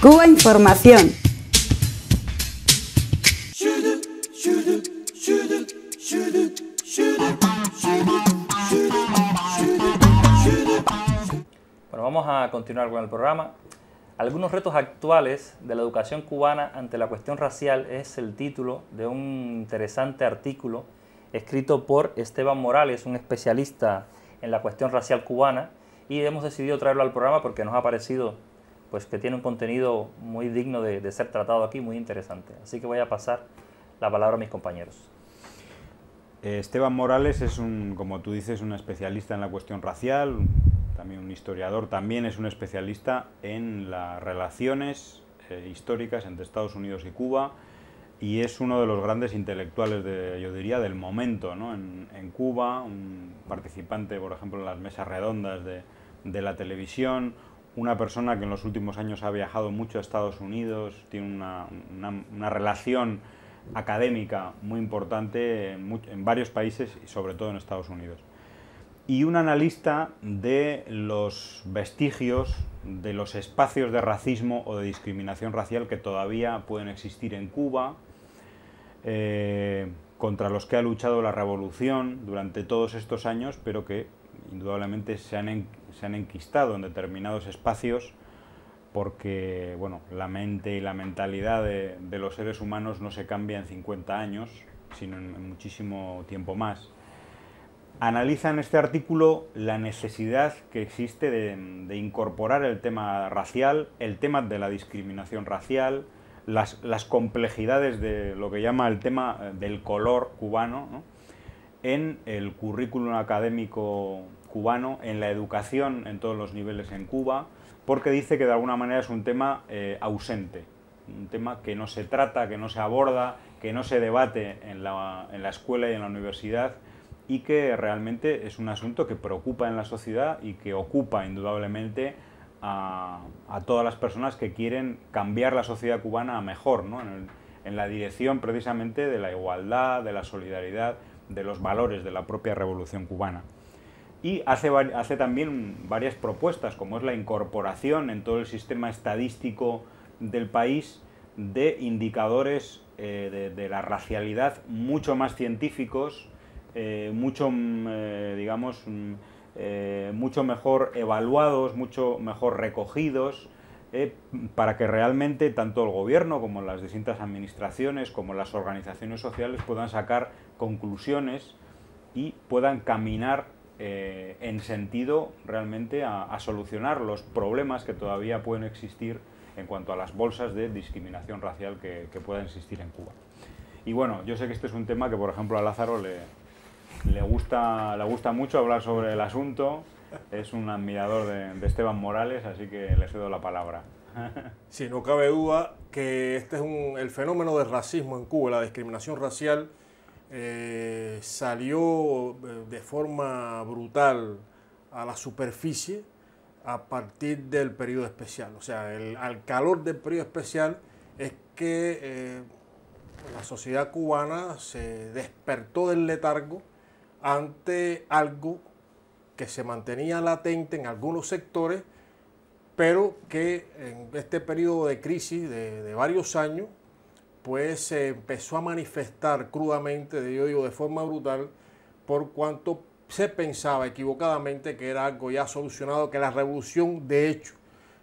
Cuba Información. Bueno, vamos a continuar con el programa. Algunos retos actuales de la educación cubana ante la cuestión racial es el título de un interesante artículo escrito por Esteban Morales, un especialista en la cuestión racial cubana, y hemos decidido traerlo al programa porque nos ha parecido pues que tiene un contenido muy digno de, ser tratado aquí, muy interesante. Así que voy a pasar la palabra a mis compañeros. Eh, Esteban Morales es un, como tú dices, un especialista en la cuestión racial, también un historiador, también es un especialista en las relaciones eh, históricas entre Estados Unidos y Cuba y es uno de los grandes intelectuales, de, yo diría, del momento ¿no? en, Cuba, un participante, por ejemplo, en las mesas redondas de la televisión, una persona que en los últimos años ha viajado mucho a Estados Unidos, tiene una, relación académica muy importante en, varios países y sobre todo en Estados Unidos. Y un analista de los vestigios, de los espacios de racismo o de discriminación racial que todavía pueden existir en Cuba, eh, contra los que ha luchado la revolución durante todos estos años, pero que indudablemente se han se han enquistado en determinados espacios porque bueno, la mente y la mentalidad de, los seres humanos no se cambia en 50 años, sino en, muchísimo tiempo más. Analiza en este artículo la necesidad que existe de, incorporar el tema racial, el tema de la discriminación racial, las, complejidades de lo que llama el tema eh, del color cubano, en el currículum académico cubano en la educación en todos los niveles en Cuba, porque dice que de alguna manera es un tema eh, ausente, un tema que no se trata, que no se aborda, que no se debate en la, escuela y en la universidad y que realmente es un asunto que preocupa en la sociedad y que ocupa indudablemente a, todas las personas que quieren cambiar la sociedad cubana a mejor, ¿no? en, la dirección precisamente de la igualdad, de la solidaridad, de los valores de la propia revolución cubana y hace, hace, también varias propuestas, como es la incorporación en todo el sistema estadístico del país de indicadores eh, de, la racialidad mucho más científicos, eh, mucho, mm, eh, digamos, mm, mucho mejor evaluados, mucho mejor recogidos, para que realmente tanto el gobierno como las distintas administraciones, como las organizaciones sociales puedan sacar conclusiones y puedan caminar eh, en sentido realmente a, solucionar los problemas que todavía pueden existir en cuanto a las bolsas de discriminación racial que, que puedan existir en Cuba. Y bueno, yo sé que este es un tema que, por ejemplo, a Lázaro le, le gusta, le gusta mucho hablar sobre el asunto. Es un admirador de, Esteban Morales, así que le cedo la palabra. Sí, no cabe duda que este es un, el fenómeno del racismo en Cuba, la discriminación racial eh, salió eh, de forma brutal a la superficie a partir del periodo especial. O sea, el, al calor del periodo especial es que eh, la sociedad cubana se despertó del letargo ante algo que se mantenía latente en algunos sectores, pero que en este periodo de crisis de varios años pues se empezó a manifestar crudamente, yo digo de forma brutal, por cuanto se pensaba equivocadamente que era algo ya solucionado, que la revolución, de hecho,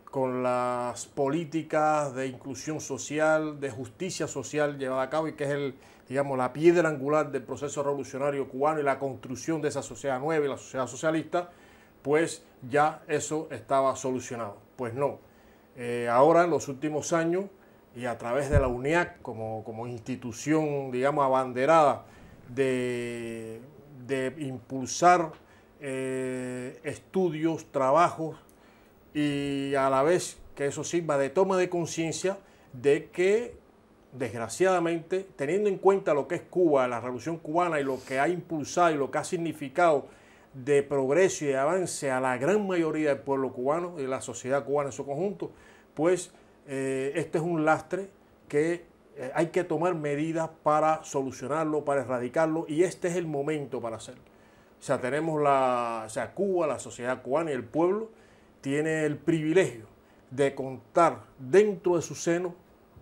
con las políticas de inclusión social, de justicia social llevada a cabo y que es el, digamos, la piedra angular del proceso revolucionario cubano y la construcción de esa sociedad nueva y la sociedad socialista, pues ya eso estaba solucionado. Pues no. Eh, ahora, en los últimos años, y a través de la UNIAC como, institución, digamos, abanderada de, impulsar eh, estudios, trabajos y a la vez que eso sirva de toma de conciencia de que desgraciadamente, teniendo en cuenta lo que es Cuba, la revolución cubana y lo que ha impulsado y lo que ha significado de progreso y de avance a la gran mayoría del pueblo cubano y la sociedad cubana en su conjunto, pues eh, este es un lastre que eh, hay que tomar medidas para solucionarlo, para erradicarlo, y este es el momento para hacerlo. O sea, tenemos la, o sea, Cuba, la sociedad cubana y el pueblo tiene el privilegio de contar dentro de su seno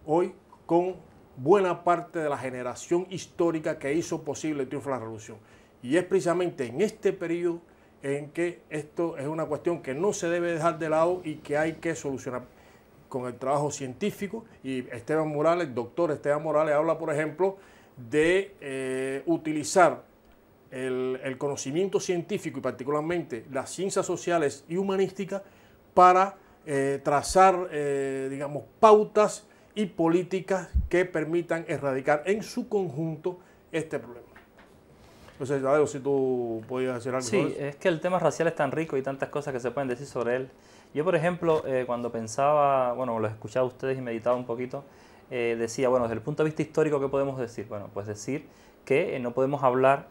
hoy con buena parte de la generación histórica que hizo posible el triunfo de la revolución. Y es precisamente en este periodo en que esto es una cuestión que no se debe dejar de lado y que hay que solucionar con el trabajo científico y Esteban Morales, doctor Esteban Morales habla, por ejemplo, de eh, utilizar el, conocimiento científico y particularmente las ciencias sociales y humanísticas para eh, trazar, eh, digamos, pautas y políticas que permitan erradicar en su conjunto este problema. Entonces, Tadeo, si tú podías decir algo. Sí, es que el tema racial es tan rico y tantas cosas que se pueden decir sobre él. Yo, por ejemplo, eh, cuando pensaba, bueno, lo escuchaba a ustedes y meditaba un poquito, eh, decía, bueno, desde el punto de vista histórico, ¿qué podemos decir? Bueno, pues decir que eh, no podemos hablar,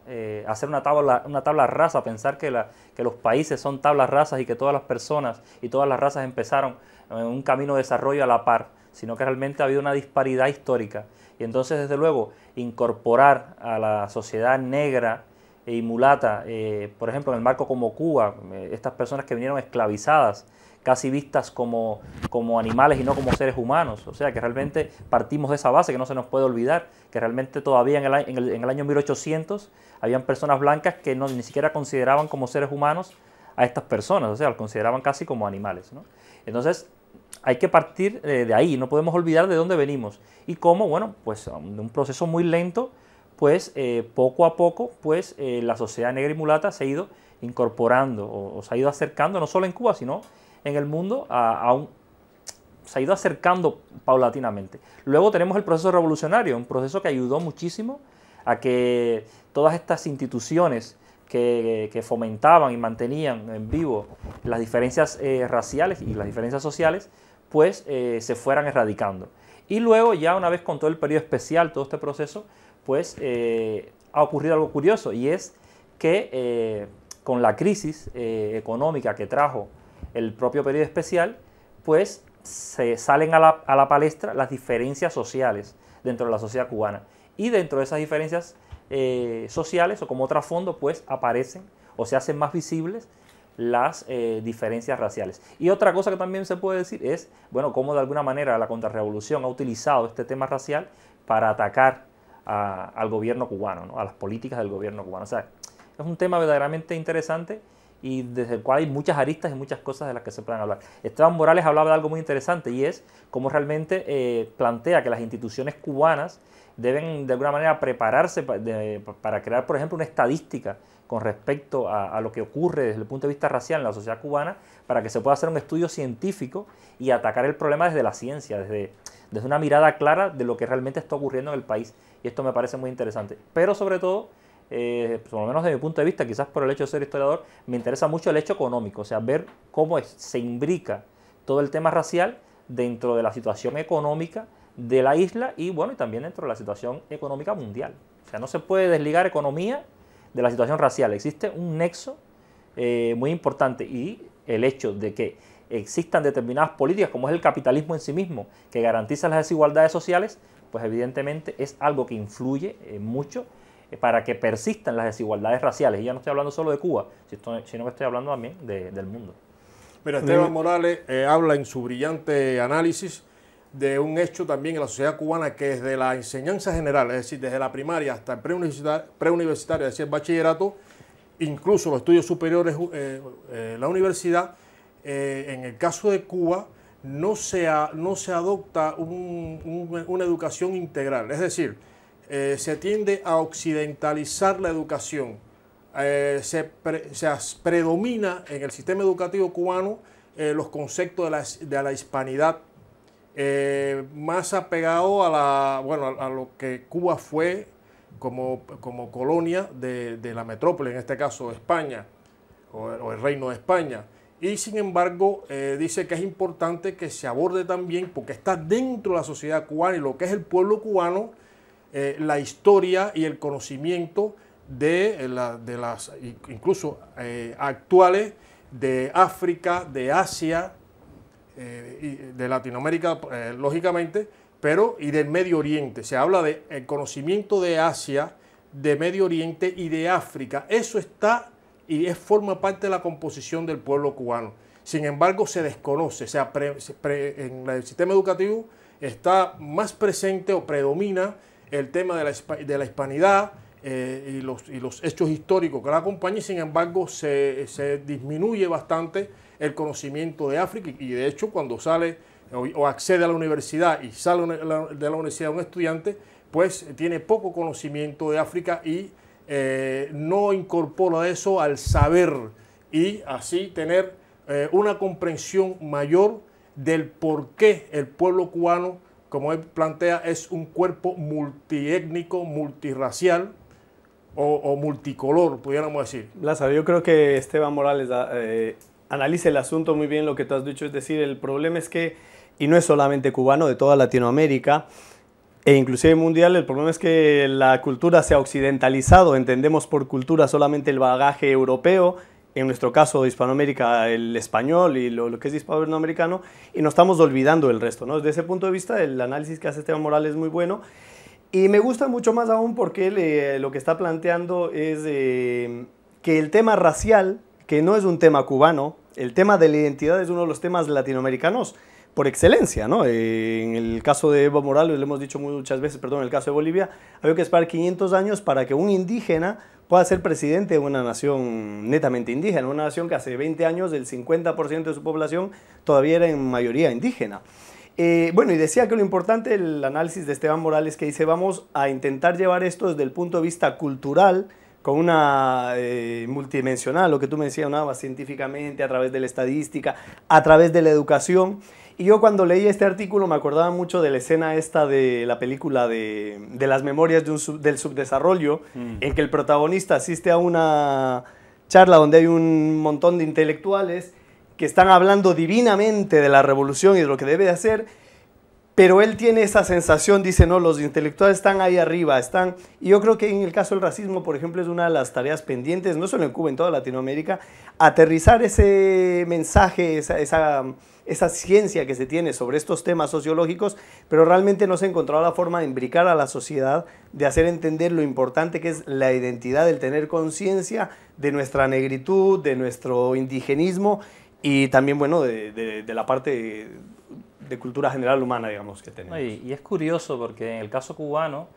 hacer una tabla, una tabla rasa, pensar que, la, que los países son tablas rasas y que todas las personas y todas las razas empezaron en un camino de desarrollo a la par, sino que realmente ha habido una disparidad histórica. Y entonces, desde luego, incorporar a la sociedad negra e mulata, eh, por ejemplo, en el marco como Cuba, eh, estas personas que vinieron esclavizadas, casi vistas como, como, animales y no como seres humanos. O sea, que realmente partimos de esa base que no se nos puede olvidar, que realmente todavía en el, en año 1800 habían personas blancas que no, ni siquiera consideraban como seres humanos a estas personas, o sea, las consideraban casi como animales. Entonces, hay que partir eh, de ahí, no podemos olvidar de dónde venimos y cómo, bueno, pues um, un proceso muy lento, pues eh, poco a poco, pues eh, la sociedad negra y mulata se ha ido incorporando o, se ha ido acercando, no solo en Cuba, sino en el mundo, se ha ido acercando paulatinamente. Luego tenemos el proceso revolucionario, un proceso que ayudó muchísimo a que todas estas instituciones que, fomentaban y mantenían en vivo las diferencias eh, raciales y las diferencias sociales, pues eh, se fueran erradicando. Y luego, ya una vez con todo el periodo especial, todo este proceso, pues eh, ha ocurrido algo curioso y es que con la crisis económica que trajo el propio periodo especial, pues se salen a la, a la palestra las diferencias sociales dentro de la sociedad cubana. Y dentro de esas diferencias eh, sociales o como trasfondo, pues aparecen o se hacen más visibles las eh, diferencias raciales. Y otra cosa que también se puede decir es, bueno, cómo de alguna manera la contrarrevolución ha utilizado este tema racial para atacar al gobierno cubano, a las políticas del gobierno cubano. O sea, es un tema verdaderamente interesante y desde el cual hay muchas aristas y muchas cosas de las que se puedan hablar. Esteban Morales hablaba de algo muy interesante y es cómo realmente eh, plantea que las instituciones cubanas deben de alguna manera prepararse para crear, por ejemplo, una estadística con respecto a, lo que ocurre desde el punto de vista racial en la sociedad cubana para que se pueda hacer un estudio científico y atacar el problema desde la ciencia, desde, desde una mirada clara de lo que realmente está ocurriendo en el país. Y esto me parece muy interesante. Pero sobre todo eh, por lo menos desde mi punto de vista, quizás por el hecho de ser historiador, me interesa mucho el hecho económico, o sea, ver cómo se imbrica todo el tema racial dentro de la situación económica de la isla y bueno, y también dentro de la situación económica mundial. O sea, no se puede desligar economía de la situación racial. Existe un nexo eh, muy importante y el hecho de que existan determinadas políticas, como es el capitalismo en sí mismo, que garantiza las desigualdades sociales, pues evidentemente es algo que influye eh, mucho eh, para que persistan las desigualdades raciales. Y ya no estoy hablando solo de Cuba, sino que estoy hablando también del mundo. Mira, Esteban Morales eh, habla en su brillante análisis de un hecho también en la sociedad cubana que desde la enseñanza general, es decir, desde la primaria hasta el preuniversitario, es decir, el bachillerato, incluso los estudios superiores, eh, la universidad, en el caso de Cuba, no se, adopta una educación integral. Es decir, eh, se tiende a occidentalizar la educación. Eh, se, predomina en el sistema educativo cubano eh, los conceptos de la, hispanidad, más apegado a, la, bueno, a, lo que Cuba fue como, colonia de, la metrópoli en este caso España, o, el Reino de España y sin embargo dice que es importante que se aborde también, porque está dentro de la sociedad cubana y lo que es el pueblo cubano, eh, la historia y el conocimiento de, eh, las, incluso eh, actuales, de África, de Asia, y de Latinoamérica, lógicamente, pero y del Medio Oriente. Se habla del conocimiento de Asia, de Medio Oriente y de África. Eso está y es, forma parte de la composición del pueblo cubano. Sin embargo, se desconoce, o sea, en el sistema educativo está más presente o predomina el tema de la, hispanidad eh, y, los, los, hechos históricos que la acompañan, sin embargo se, disminuye bastante el conocimiento de África y de hecho cuando sale o, accede a la universidad y sale de la universidad un estudiante, pues tiene poco conocimiento de África y eh, no incorpora eso al saber y así tener eh, una comprensión mayor del por qué el pueblo cubano como él plantea, es un cuerpo multiétnico, multirracial, o, multicolor, pudiéramos decir. Lázaro, yo creo que Esteban Morales ah, eh, analiza el asunto muy bien lo que tú has dicho, es decir, el problema es que, y no es solamente cubano, de toda Latinoamérica, e inclusive mundial, el problema es que la cultura se ha occidentalizado, entendemos por cultura solamente el bagaje europeo, en nuestro caso de Hispanoamérica, el español y lo, que es hispanoamericano, y nos estamos olvidando del resto. Desde ese punto de vista, el análisis que hace Esteban Morales es muy bueno. Y me gusta mucho más aún porque eh, lo que está planteando es eh, que el tema racial, que no es un tema cubano, el tema de la identidad es uno de los temas latinoamericanos por excelencia, ¿no? Eh, en el caso de Evo Morales, lo hemos dicho muchas veces, perdón, en el caso de Bolivia, había que esperar 500 años para que un indígena pueda ser presidente de una nación netamente indígena, una nación que hace 20 años el 50% de su población todavía era en mayoría indígena. Eh, bueno, y decía que lo importante el análisis de Esteban Morales que dice vamos a intentar llevar esto desde el punto de vista cultural, con una eh, multidimensional, lo que tú mencionabas científicamente, a través de la estadística, a través de la educación. Y yo cuando leí este artículo me acordaba mucho de la escena esta de la película de, las memorias de del subdesarrollo, mm. en que el protagonista asiste a una charla donde hay un montón de intelectuales que están hablando divinamente de la revolución y de lo que debe hacer, pero él tiene esa sensación, dice, no, los intelectuales están ahí arriba, están... Y yo creo que en el caso del racismo, por ejemplo, es una de las tareas pendientes, no solo en Cuba, en toda Latinoamérica, aterrizar ese mensaje, esa, esa, ciencia que se tiene sobre estos temas sociológicos, pero realmente no se ha encontrado la forma de imbricar a la sociedad, de hacer entender lo importante que es la identidad, el tener conciencia de nuestra negritud, de nuestro indigenismo y también, bueno, de la parte de cultura general humana, digamos, que tenemos. Y, es curioso porque en el caso cubano,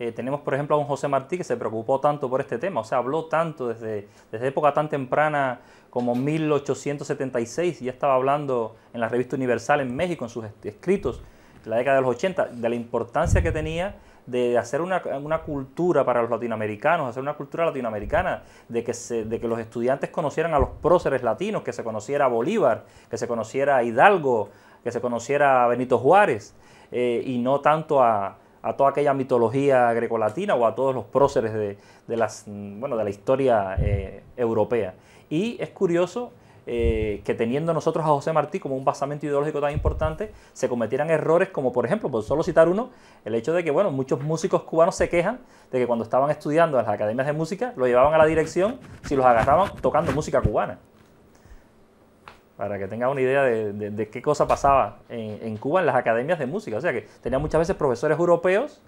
eh, tenemos, por ejemplo, a un José Martí que se preocupó tanto por este tema, o sea, habló tanto desde, desde época tan temprana como 1876, ya estaba hablando en la revista Universal en México, en sus escritos, la década de los 80, de la importancia que tenía de hacer una, cultura para los latinoamericanos, hacer una cultura latinoamericana, de que, de que los estudiantes conocieran a los próceres latinos, que se conociera a Bolívar, que se conociera a Hidalgo, que se conociera a Benito Juárez eh, y no tanto a, toda aquella mitología grecolatina o a todos los próceres de, las, mm, bueno, de la historia eh, europea. Y es curioso eh, que teniendo nosotros a José Martí como un basamento ideológico tan importante, se cometieran errores como, por ejemplo, por solo citar uno, el hecho de que, bueno, muchos músicos cubanos se quejan de que cuando estaban estudiando en las academias de música, lo llevaban a la dirección si los agarraban tocando música cubana para que tenga una idea de, qué cosa pasaba en, Cuba en las academias de música. O sea que tenía muchas veces profesores europeos,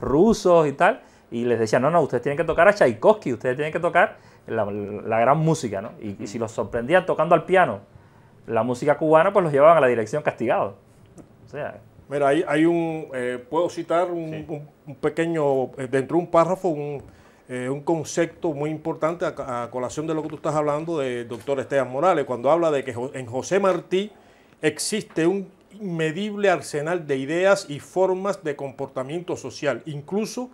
rusos y tal, y les decían, no, no, ustedes tienen que tocar a Tchaikovsky, ustedes tienen que tocar la, gran música, ¿no? Y, si los sorprendían tocando al piano la música cubana, pues los llevaban a la dirección castigados. O Mira, hay, hay un, eh, puedo citar un, un pequeño, eh, dentro de un párrafo, un, eh, un concepto muy importante a, colación de lo que tú estás hablando de doctor Esteban Morales, cuando habla de que en José Martí existe un medible arsenal de ideas y formas de comportamiento social, incluso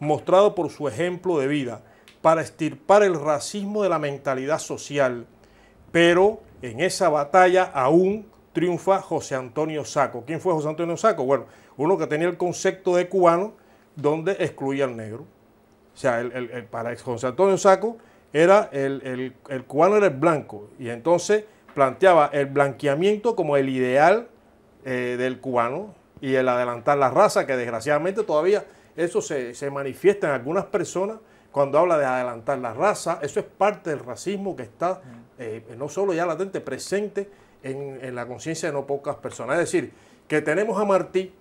mostrado por su ejemplo de vida, para estirpar el racismo de la mentalidad social. Pero en esa batalla aún triunfa José Antonio Saco. ¿Quién fue José Antonio Saco? Bueno, uno que tenía el concepto de cubano donde excluía al negro. O sea, el, el, el, José Antonio Saco era el, el cubano era el blanco y entonces planteaba el blanqueamiento como el ideal eh, del cubano y el adelantar la raza, que desgraciadamente todavía eso se, manifiesta en algunas personas cuando habla de adelantar la raza. Eso es parte del racismo que está eh, no solo ya latente, presente en, en la conciencia de no pocas personas. Es decir, que tenemos a Martí,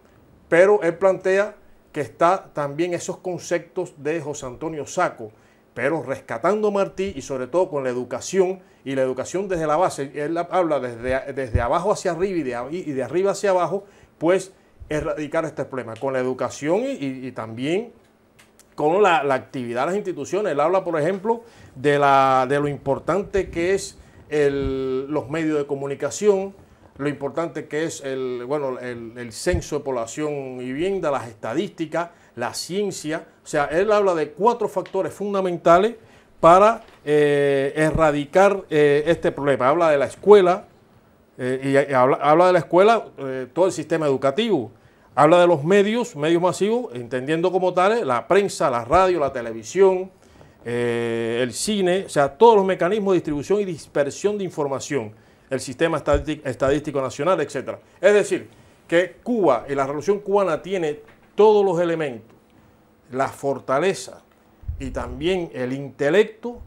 pero él plantea que está también esos conceptos de José Antonio Saco, pero rescatando a Martí y sobre todo con la educación y la educación desde la base, él habla desde, desde abajo hacia arriba y de, arriba hacia abajo, pues erradicar este problema, con la educación y, también con la, actividad de las instituciones. Él habla, por ejemplo, de, la, de lo importante que es los medios de comunicación, lo importante que es el, bueno, censo de población y vivienda, las estadísticas, la ciencia. O sea, él habla de cuatro factores fundamentales para eh, erradicar eh, este problema. Habla de la escuela, eh, y, habla, habla, de la escuela, todo el sistema educativo. Habla de los medios, medios masivos, entendiendo como tales la prensa, la radio, la televisión, el cine, o sea, todos los mecanismos de distribución y dispersión de información el Sistema Estadístico Nacional, etc. Es decir, que Cuba y la Revolución cubana tiene todos los elementos, la fortaleza y también el intelecto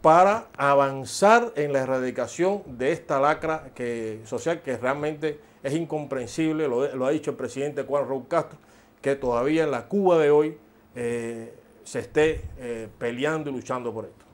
para avanzar en la erradicación de esta lacra que, social que realmente es incomprensible, lo, ha dicho el presidente Juan Raúl Castro, que todavía en la Cuba de hoy eh, se esté eh, peleando y luchando por esto.